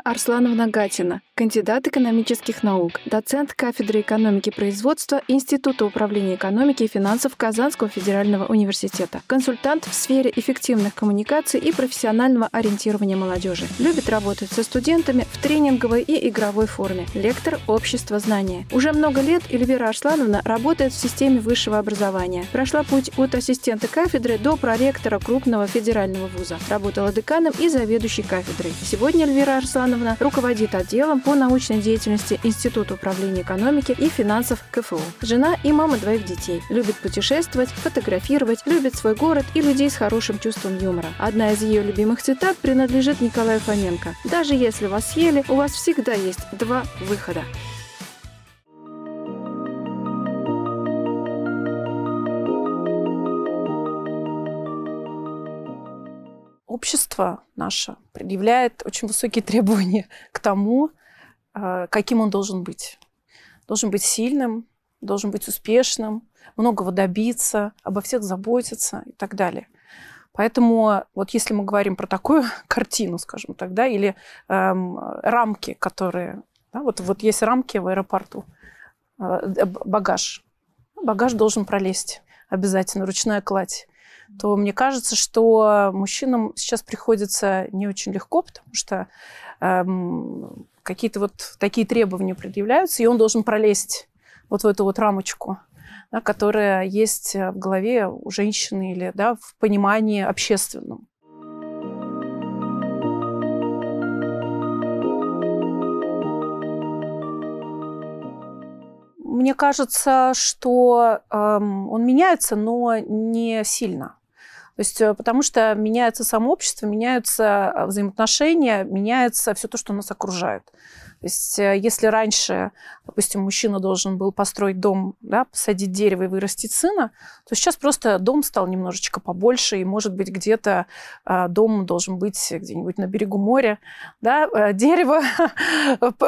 Вера Арслановна Гатина, кандидат экономических наук, доцент кафедры экономики производства Института управления экономики и финансов Казанского федерального университета, консультант в сфере эффективных коммуникаций и профессионального ориентирования молодежи. Любит работать со студентами в тренинговой и игровой форме, лектор общества знания. Уже много лет Эльвира Арслановна работает в системе высшего образования. Прошла путь от ассистента кафедры до проректора крупного федерального вуза. Работала деканом и заведующей кафедрой. Сегодня Эльвира Арслановна Ивановна руководит отделом по научной деятельности Института управления экономики и финансов КФУ. Жена и мама двоих детей. Любит путешествовать, фотографировать, любит свой город и людей с хорошим чувством юмора. Одна из ее любимых цитат принадлежит Николаю Фоменко. «Даже если вас съели, у вас всегда есть два выхода». общество наше предъявляет очень высокие требования к тому, э, каким он должен быть. Должен быть сильным, должен быть успешным, многого добиться, обо всех заботиться и так далее. Поэтому вот если мы говорим про такую картину, скажем так, да, или эм, рамки, которые... Да, вот, вот есть рамки в аэропорту, э, багаж. Багаж должен пролезть обязательно, ручная кладь то мне кажется, что мужчинам сейчас приходится не очень легко, потому что эм, какие-то вот такие требования предъявляются, и он должен пролезть вот в эту вот рамочку, да, которая есть в голове у женщины или да, в понимании общественном. Мне кажется, что эм, он меняется, но не сильно. То есть э, потому что меняется само общество, меняются э, взаимоотношения, меняется все то, что нас окружает. То есть э, если раньше, допустим, мужчина должен был построить дом, да, посадить дерево и вырастить сына, то сейчас просто дом стал немножечко побольше, и, может быть, где-то а, дом должен быть где-нибудь на берегу моря. Да? Э, дерево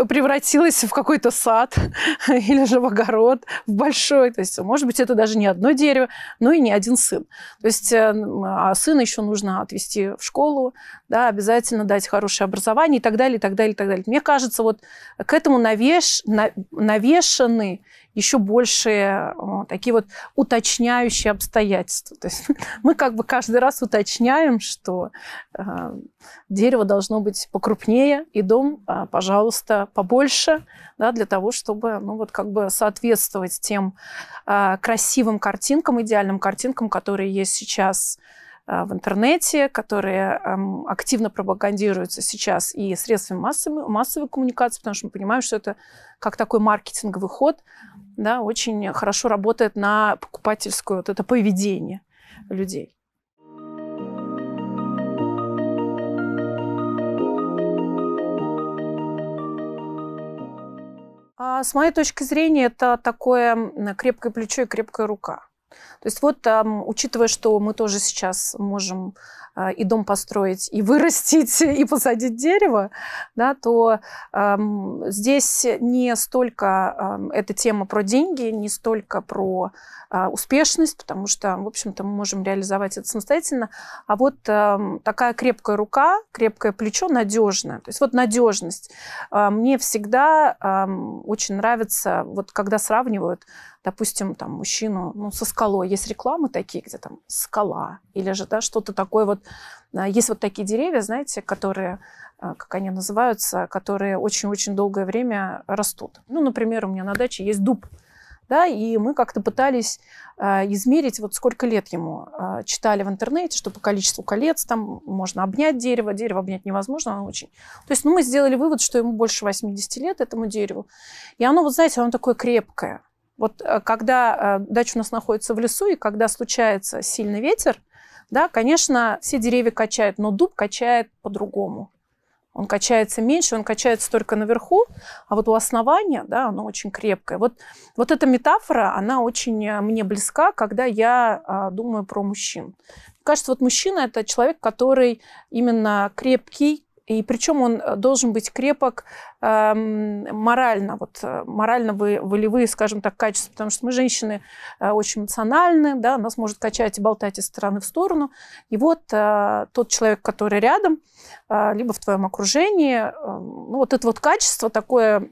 превратилось в какой-то сад или же в огород, в большой. То есть, может быть, это даже не одно дерево, но и не один сын. То есть, э, а сына еще нужно отвести в школу, да, обязательно дать хорошее образование и так далее, и так далее, и так далее. Мне кажется, вот к этому навеш, на, навешаны еще большие о, э, такие вот уточняющие обстоятельства. То есть мы как бы каждый раз уточняем, что э, дерево должно быть покрупнее и дом, э, пожалуйста, побольше, да, для того, чтобы ну, вот как бы соответствовать тем э, красивым картинкам, идеальным картинкам, которые есть сейчас а, в интернете, которые активно пропагандируются сейчас и средствами массовой, массовой коммуникации, потому что мы понимаем, что это как такой маркетинговый ход, да, очень хорошо работает на покупательское вот это поведение людей. А, с моей точки зрения, это такое крепкое плечо и крепкая рука. То есть вот, учитывая, что мы тоже сейчас можем а, и дом построить, и вырастить, и посадить дерево, да, то эм, здесь не столько эм, эта тема про деньги, не столько про э, успешность, потому что, в общем-то, мы можем реализовать это самостоятельно, а вот эм, такая крепкая рука, крепкое плечо, надежное. То есть вот надежность. Э, мне всегда э, очень нравится, вот когда сравнивают допустим, там, мужчину ну, со скалой. Есть рекламы такие, где там скала или же да, что-то такое вот. А, есть вот такие деревья, знаете, которые, а, как они называются, которые очень-очень долгое время растут. Ну, например, у меня на даче есть дуб. Да, и мы как-то пытались э, измерить, вот сколько лет ему. Э, читали в интернете, что по количеству колец там можно обнять дерево, дерево обнять невозможно, оно очень... То есть ну, мы сделали вывод, что ему больше 80 лет, этому дереву. И оно, вот знаете, оно такое крепкое. Вот э, когда э, дача у нас находится в лесу, и когда случается сильный ветер, да, конечно, все деревья качают, но дуб качает по-другому. Он качается меньше, он качается только наверху, а вот у основания, да, оно очень крепкое. Вот, вот эта метафора, она очень э, мне близка, когда я а, думаю про мужчин. Мне кажется, вот мужчина – это человек, который именно крепкий, и причем он э, должен быть крепок э, морально, вот э, морально-волевые, скажем так, качества, потому что мы, женщины, э, очень эмоциональны, да, нас может качать и болтать из стороны в сторону. И вот э, тот человек, который рядом, э, либо в твоем окружении, э, ну, вот это вот качество такое э,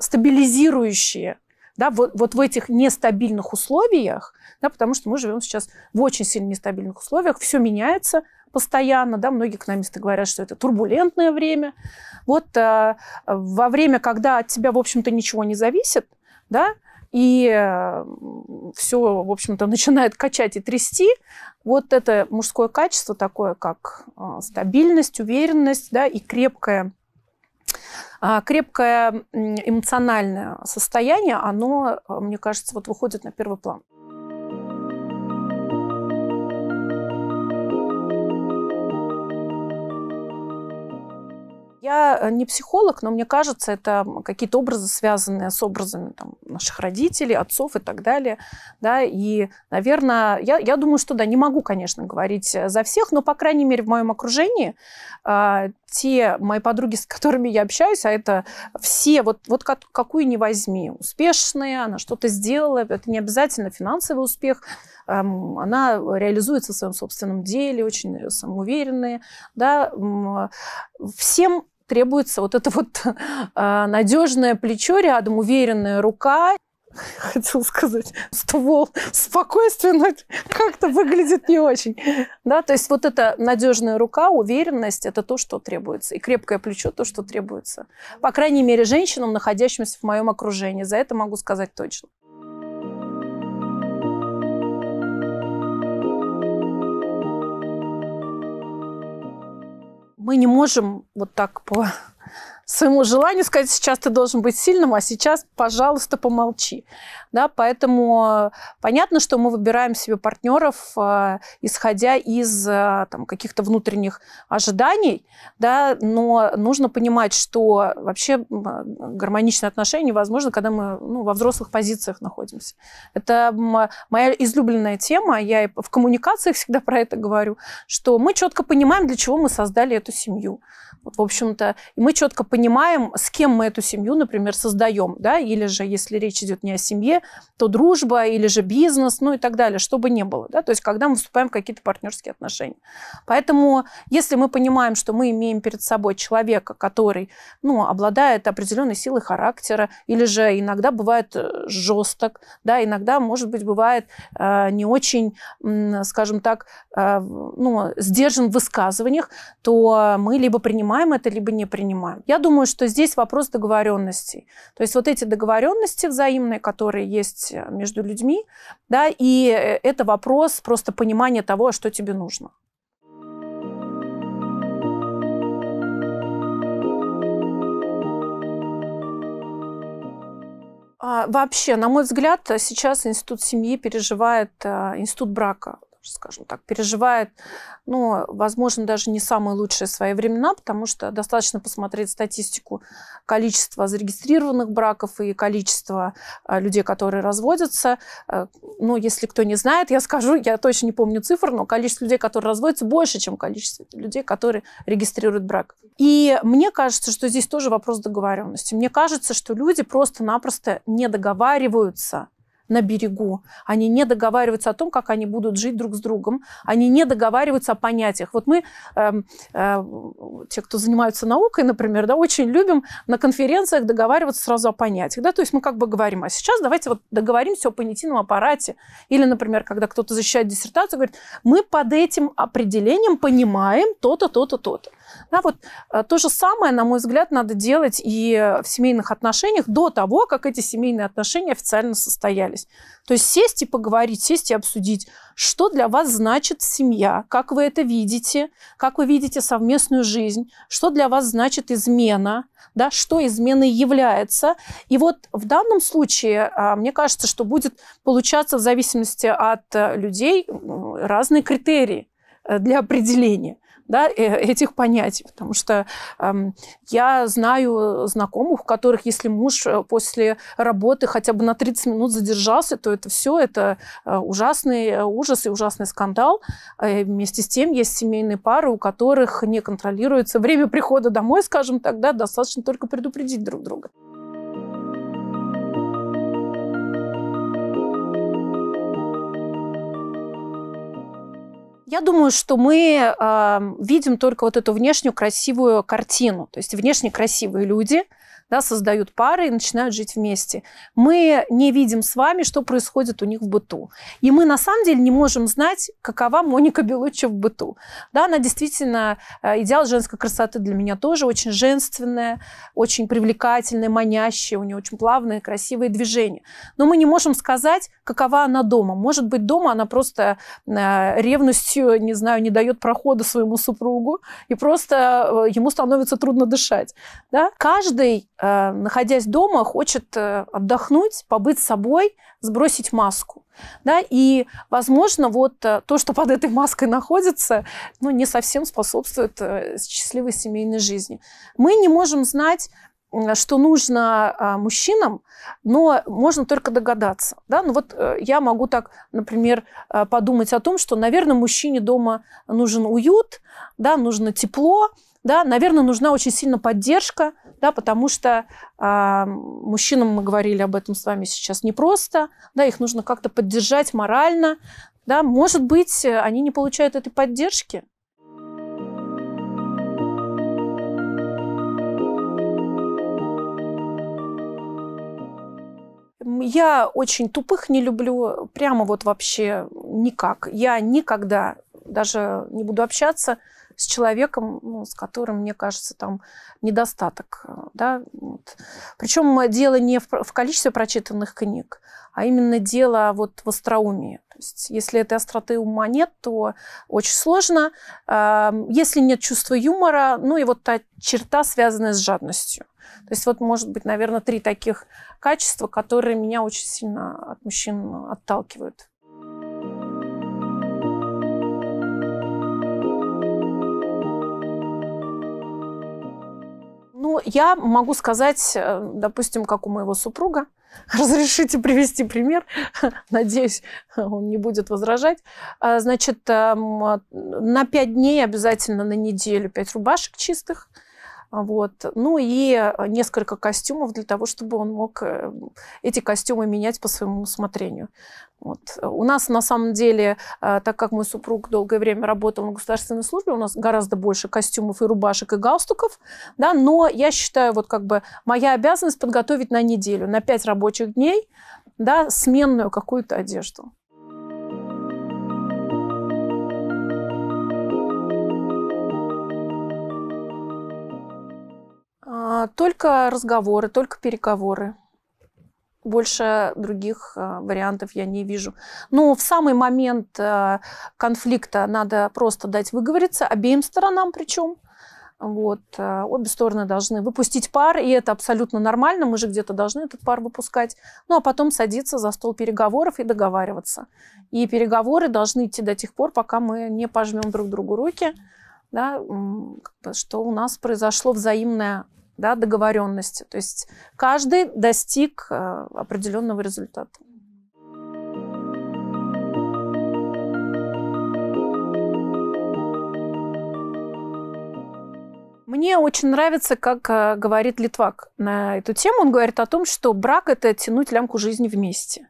стабилизирующее, да, вот, вот в этих нестабильных условиях, да, потому что мы живем сейчас в очень сильно нестабильных условиях, все меняется, постоянно, да, многие экономисты говорят, что это турбулентное время. Вот э, во время, когда от тебя, в общем-то, ничего не зависит, да, и э, все, в общем-то, начинает качать и трясти, вот это мужское качество такое, как э, стабильность, уверенность, да, и крепкое а, крепкое эмоциональное состояние, оно, э, мне кажется, вот выходит на первый план. Я э, не психолог, но мне кажется, это какие-то образы, связанные с образами там, наших родителей, отцов и так далее. Да? И, наверное, я, я думаю, что да, не могу, конечно, говорить э, за всех, но, по крайней мере, в моем окружении э, те мои подруги, с которыми я общаюсь, а это все, вот, вот как, какую не возьми, успешная она что-то сделала, это не обязательно финансовый успех, она реализуется в своем собственном деле, очень э, самоуверенные. Да? Всем требуется вот это вот а, надежное плечо рядом, уверенная рука. Хотел сказать, ствол спокойствия, но как-то выглядит не очень. Да, то есть вот эта надежная рука, уверенность, это то, что требуется. И крепкое плечо, то, что требуется. По крайней мере, женщинам, находящимся в моем окружении. За это могу сказать точно. мы не можем вот так по своему желанию сказать, сейчас ты должен быть сильным, а сейчас, пожалуйста, помолчи. Да, поэтому э, понятно, что мы выбираем себе партнеров, э, исходя из э, там, каких-то внутренних ожиданий, да, но нужно понимать, что вообще гармоничные отношения невозможно, когда мы ну, во взрослых позициях находимся. Это моя излюбленная тема, я в коммуникациях всегда про это говорю, что мы четко понимаем, для чего мы создали эту семью. Вот, в общем-то, и мы четко понимаем, понимаем, с кем мы эту семью, например, создаем, да, или же, если речь идет не о семье, то дружба или же бизнес, ну и так далее, чтобы не было, да, то есть когда мы вступаем в какие-то партнерские отношения. Поэтому, если мы понимаем, что мы имеем перед собой человека, который, ну, обладает определенной силой характера, или же иногда бывает э, жесток, да, иногда, может быть, бывает э, не очень, э, скажем так, э, ну, сдержан в высказываниях, то мы либо принимаем это, либо не принимаем. Я думаю, что здесь вопрос договоренностей. То есть вот эти договоренности взаимные, которые есть э, между людьми, да, и э, это вопрос просто понимания того, а что тебе нужно. А, вообще, на мой взгляд, сейчас институт семьи переживает э, институт брака скажем так, переживает, ну, возможно, даже не самые лучшие свои времена, потому что достаточно посмотреть статистику количества зарегистрированных браков и количество э, людей, которые разводятся. Э, ну, если кто не знает, я скажу, я точно не помню цифр, но количество людей, которые разводятся, больше, чем количество людей, которые регистрируют брак. И мне кажется, что здесь тоже вопрос договоренности. Мне кажется, что люди просто-напросто не договариваются на берегу. Они не договариваются о том, как они будут жить друг с другом. Они не договариваются о понятиях. Вот мы, э, э, те, кто занимаются наукой, например, да, очень любим на конференциях договариваться сразу о понятиях. Да? То есть мы как бы говорим, а сейчас давайте вот договоримся о понятийном аппарате. Или, например, когда кто-то защищает диссертацию, говорит, мы под этим определением понимаем то-то, то-то, то-то. Да, вот э, то же самое, на мой взгляд, надо делать и в семейных отношениях до того, как эти семейные отношения официально состоялись. То есть сесть и поговорить, сесть и обсудить, что для вас значит семья, как вы это видите, как вы видите совместную жизнь, что для вас значит измена, да, что изменой является. И вот в данном случае, а, мне кажется, что будет получаться в зависимости от э, людей разные критерии э, для определения да, э, этих понятий, потому что эм, я знаю знакомых, у которых, если муж э, после работы хотя бы на 30 минут задержался, то это все, это э, ужасный ужас и ужасный скандал. И вместе с тем есть семейные пары, у которых не контролируется время прихода домой, скажем так, да, достаточно только предупредить друг друга. Я думаю, что мы э, видим только вот эту внешнюю красивую картину. То есть внешне красивые люди, да, создают пары и начинают жить вместе. Мы не видим с вами, что происходит у них в быту. И мы на самом деле не можем знать, какова Моника Белуччи в быту. Да, она действительно э, идеал женской красоты для меня тоже, очень женственная, очень привлекательная, манящая, у нее очень плавные, красивые движения. Но мы не можем сказать, какова она дома. Может быть, дома она просто э, ревностью, не знаю, не дает прохода своему супругу, и просто э, ему становится трудно дышать. Да? Каждый Э, находясь дома, хочет э, отдохнуть, побыть собой, сбросить маску. Да? И, возможно, вот э, то, что под этой маской находится, ну, не совсем способствует счастливой семейной жизни. Мы не можем знать, что нужно а, мужчинам, но можно только догадаться. Да? Ну вот я могу так, например, подумать о том, что, наверное, мужчине дома нужен уют, да, нужно тепло, да, наверное, нужна очень сильно поддержка, да, потому что э, мужчинам мы говорили об этом с вами сейчас непросто, да, их нужно как-то поддержать морально, да, может быть, они не получают этой поддержки, я очень тупых не люблю, прямо вот вообще никак. Я никогда даже не буду общаться с человеком, ну, с которым, мне кажется, там недостаток. Э, да? Вот. Причем э, дело не в, в количестве прочитанных книг, а именно дело вот в остроумии. То есть, если этой остроты ума нет, то очень сложно. Эм, если нет чувства юмора, ну и вот та черта, связанная с жадностью. То есть вот, может быть, наверное, три таких качества, которые меня очень сильно от мужчин отталкивают. Ну, я могу сказать, э, допустим, как у моего супруга, разрешите привести пример, надеюсь, он не будет возражать. А, значит, э, на 5 дней обязательно на неделю 5 рубашек чистых – вот. Ну и э, несколько костюмов для того, чтобы он мог э, эти костюмы менять по своему усмотрению. Вот. У нас, на самом деле, э, так как мой супруг долгое время работал на государственной службе, у нас гораздо больше костюмов и рубашек, и галстуков, да, но я считаю, вот как бы моя обязанность подготовить на неделю, на 5 рабочих дней, да, сменную какую-то одежду. А, только разговоры, только переговоры. Больше других а, вариантов я не вижу. Но ну, в самый момент а, конфликта надо просто дать выговориться, обеим сторонам причем. Вот. Обе стороны должны выпустить пар, и это абсолютно нормально, мы же где-то должны этот пар выпускать. Ну, а потом садиться за стол переговоров и договариваться. И переговоры должны идти до тех пор, пока мы не пожмем друг другу руки, да, что у нас произошло взаимное да, договоренности. То есть каждый достиг э, определенного результата. Мне очень нравится, как э, говорит Литвак на эту тему. Он говорит о том, что брак – это тянуть лямку жизни вместе.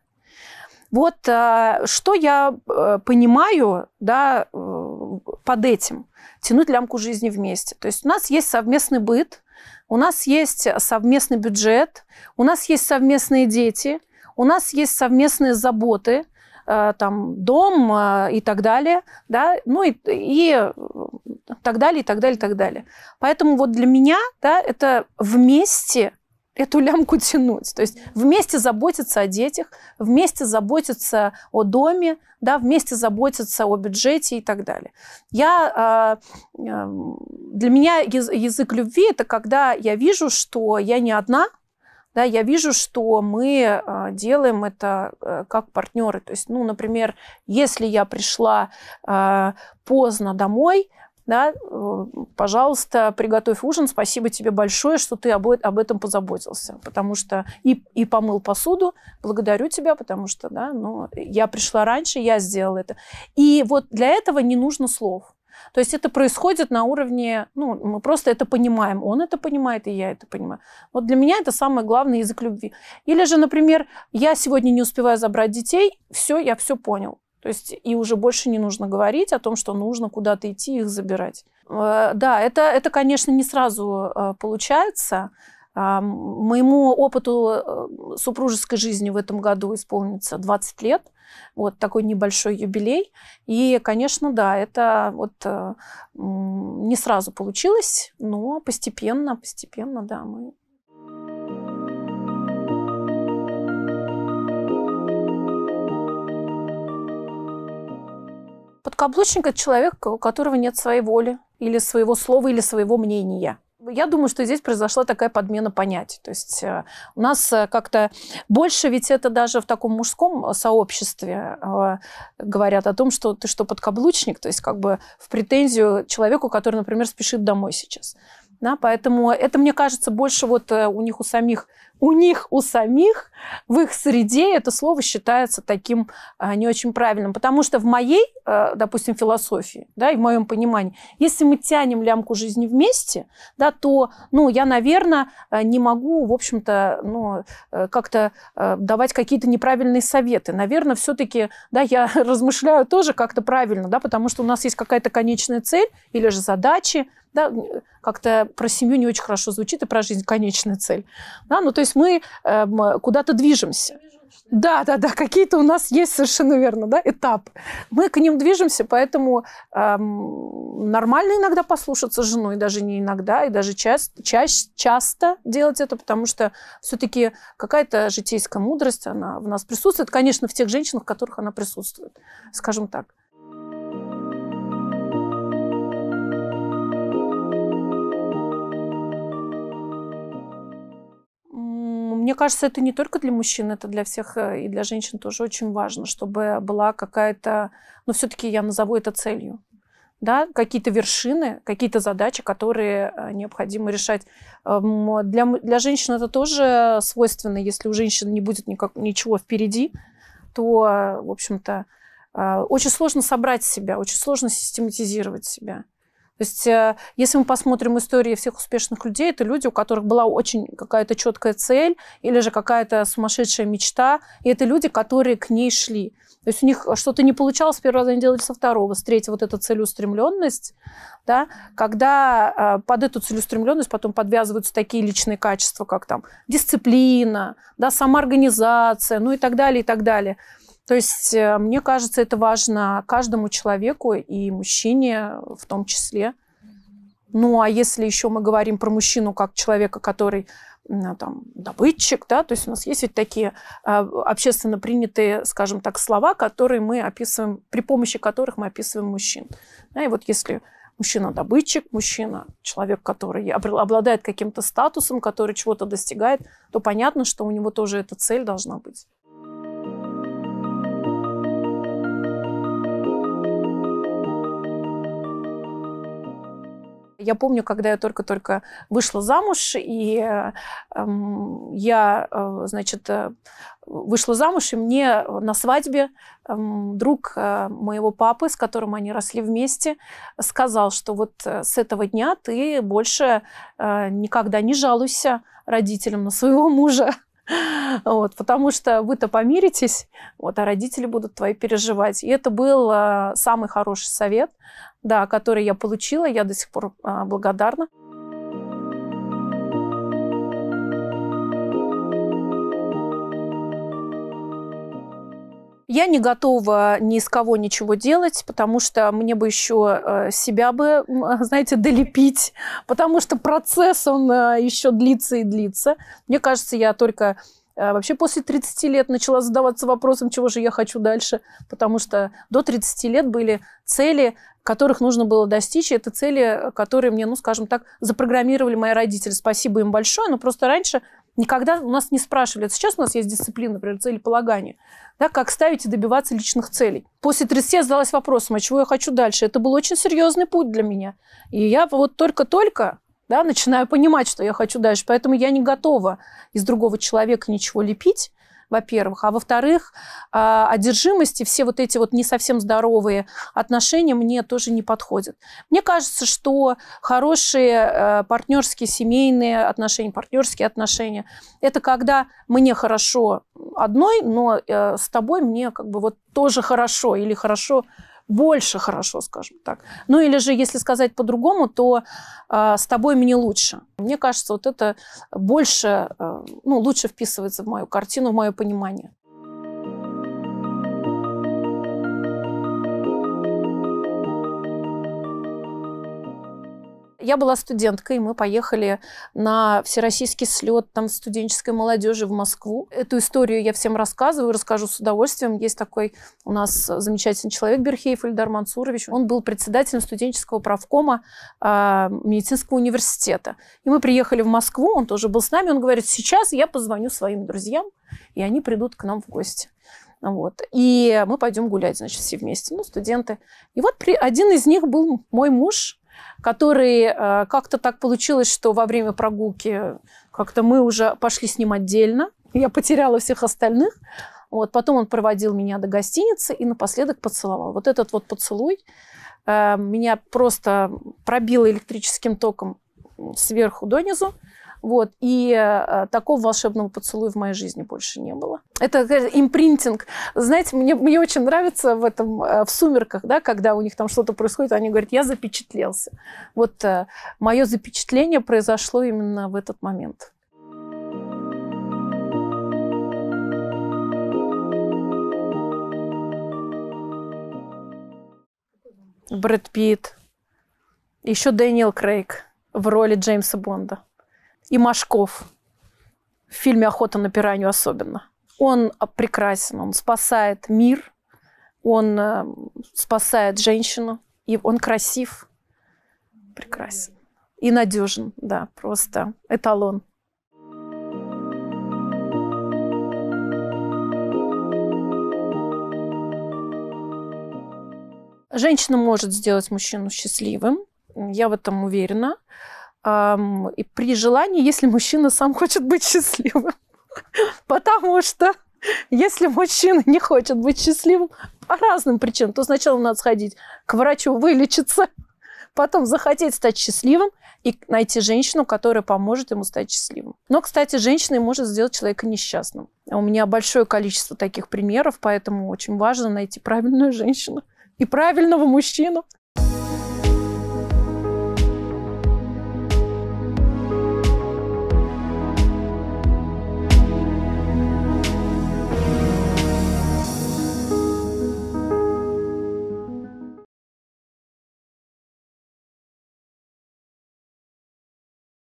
Вот э, что я понимаю да, под этим – тянуть лямку жизни вместе. То есть у нас есть совместный быт – у нас есть совместный бюджет, у нас есть совместные дети, у нас есть совместные заботы, э, там, дом э, и так далее, да, ну и, и э, так далее, и так далее, и так далее. Поэтому вот для меня, да, это вместе эту лямку тянуть. То есть вместе заботиться о детях, вместе заботиться о доме, да, вместе заботиться о бюджете и так далее. Я, а, э, для меня язык любви – это когда я вижу, что я не одна, да, я вижу, что мы а, делаем это э, как партнеры. То есть, ну, например, если я пришла а, поздно домой, да, пожалуйста, приготовь ужин, спасибо тебе большое, что ты об, об этом позаботился, потому что и, и помыл посуду, благодарю тебя, потому что, да, ну, я пришла раньше, я сделала это. И вот для этого не нужно слов. То есть это происходит на уровне, ну, мы просто это понимаем. Он это понимает, и я это понимаю. Вот для меня это самый главный язык любви. Или же, например, я сегодня не успеваю забрать детей, все, я все понял. То есть и уже больше не нужно говорить о том, что нужно куда-то идти их забирать. Э, да, это, это конечно, не сразу э, получается. Э, моему опыту супружеской жизни в этом году исполнится 20 лет. Вот такой небольшой юбилей. И, конечно, да, это вот не сразу получилось, но постепенно, постепенно, да, мы Подкаблучник – это человек, у которого нет своей воли или своего слова, или своего мнения. Я думаю, что здесь произошла такая подмена понятий. То есть э, у нас э, как-то больше, ведь это даже в таком мужском э, сообществе говорят о том, что ты что, подкаблучник, то есть как бы в претензию человеку, который, например, спешит домой сейчас. Да, поэтому это, мне кажется, больше вот у них у самих у них, у самих, в их среде это слово считается таким а, не очень правильным. Потому что в моей, а, допустим, философии, да, и в моем понимании, если мы тянем лямку жизни вместе, да, то, ну, я, наверное, а, не могу, в общем-то, ну, а, как-то а, давать какие-то неправильные советы. Наверное, все-таки, да, я размышляю тоже как-то правильно, да, потому что у нас есть какая-то конечная цель или же задачи, да, как-то про семью не очень хорошо звучит и про жизнь конечная цель. Да, ну, то есть есть мы эм, куда-то движемся. Да, да, да, какие-то у нас есть совершенно верно, да, этапы. Мы к ним движемся, поэтому эм, нормально иногда послушаться жену, и даже не иногда, и даже часто, чаще, часто делать это, потому что все-таки какая-то житейская мудрость, она в нас присутствует, конечно, в тех женщинах, в которых она присутствует, скажем так. Мне кажется, это не только для мужчин, это для всех э, и для женщин тоже очень важно, чтобы была какая-то, но ну, все-таки я назову это целью. Да, какие-то вершины, какие-то задачи, которые э, необходимо решать. Эм, для, для женщин это тоже свойственно, если у женщин не будет никак, ничего впереди, то, э, в общем-то, очень сложно собрать себя, очень сложно систематизировать себя. То есть, э, если мы посмотрим истории всех успешных людей, это люди, у которых была очень какая-то четкая цель или же какая-то сумасшедшая мечта, и это люди, которые к ней шли. То есть у них что-то не получалось, с первого раза они делали со второго, с третьего вот эта целеустремленность, да, когда э, под эту целеустремленность потом подвязываются такие личные качества, как там дисциплина, да, самоорганизация, ну и так далее, и так далее. То есть, э, мне кажется, это важно каждому человеку и мужчине в том числе. Ну, а если еще мы говорим про мужчину как человека, который там, добытчик, да, то есть у нас есть ведь такие а, общественно принятые, скажем так, слова, которые мы описываем, при помощи которых мы описываем мужчин. Да, и вот если мужчина-добытчик, мужчина, человек, который обладает каким-то статусом, который чего-то достигает, то понятно, что у него тоже эта цель должна быть. Я помню, когда я только-только вышла замуж, и э, эм, я, э, значит, э, вышла замуж, и мне на свадьбе э, друг э, моего папы, с которым они росли вместе, сказал, что вот э, с этого дня ты больше э, никогда не жалуйся родителям на своего мужа. Вот, потому что вы-то помиритесь, вот, а родители будут твои переживать. И это был э, самый хороший совет, да, который я получила, я до сих пор э, благодарна. Я не готова ни с кого ничего делать, потому что мне бы еще э, себя бы, знаете, долепить, потому что процесс, он э, еще длится и длится. Мне кажется, я только э, вообще после 30 лет начала задаваться вопросом, чего же я хочу дальше, потому что до 30 лет были цели, которых нужно было достичь. И это цели, которые мне, ну, скажем так, запрограммировали мои родители. Спасибо им большое, но просто раньше Никогда у нас не спрашивали. Сейчас у нас есть дисциплина, например, целеполагание. Да, как ставить и добиваться личных целей. После 30 я задалась вопросом, а чего я хочу дальше? Это был очень серьезный путь для меня. И я вот только-только да, начинаю понимать, что я хочу дальше. Поэтому я не готова из другого человека ничего лепить во-первых. А во-вторых, а, одержимости, все вот эти вот не совсем здоровые отношения мне тоже не подходят. Мне кажется, что хорошие э, партнерские семейные отношения, партнерские отношения, это когда мне хорошо одной, но э, с тобой мне как бы вот тоже хорошо или хорошо больше хорошо, скажем так. Ну или же, если сказать по-другому, то э, с тобой мне лучше. Мне кажется, вот это больше, э, ну, лучше вписывается в мою картину, в мое понимание. я была студенткой, и мы поехали на всероссийский слет там студенческой молодежи в Москву. Эту историю я всем рассказываю, расскажу с удовольствием. Есть такой у нас замечательный человек Берхеев Ильдар Мансурович. Он был председателем студенческого правкома э, медицинского университета. И мы приехали в Москву, он тоже был с нами. Он говорит, сейчас я позвоню своим друзьям, и они придут к нам в гости. Вот. И мы пойдем гулять, значит, все вместе, ну, студенты. И вот при... один из них был мой муж, которые э, как-то так получилось, что во время прогулки как-то мы уже пошли с ним отдельно. Я потеряла всех остальных. Вот, потом он проводил меня до гостиницы и напоследок поцеловал. Вот этот вот поцелуй э, меня просто пробило электрическим током сверху донизу. Вот. И э, такого волшебного поцелуя в моей жизни больше не было. Это импринтинг. Знаете, мне, мне очень нравится в этом, э, в «Сумерках», да, когда у них там что-то происходит, они говорят, я запечатлелся. Вот э, мое запечатление произошло именно в этот момент. Брэд Питт, еще Дэниел Крейг в роли Джеймса Бонда и Машков, в фильме «Охота на пиранью» особенно. Он прекрасен, он спасает мир, он э, спасает женщину, и он красив, прекрасен и надежен, да, просто эталон. Женщина может сделать мужчину счастливым, я в этом уверена и при желании, если мужчина сам хочет быть счастливым. Потому что если мужчина не хочет быть счастливым по разным причинам, то сначала надо сходить к врачу, вылечиться, потом захотеть стать счастливым и найти женщину, которая поможет ему стать счастливым. Но, кстати, женщина может сделать человека несчастным. У меня большое количество таких примеров, поэтому очень важно найти правильную женщину и правильного мужчину,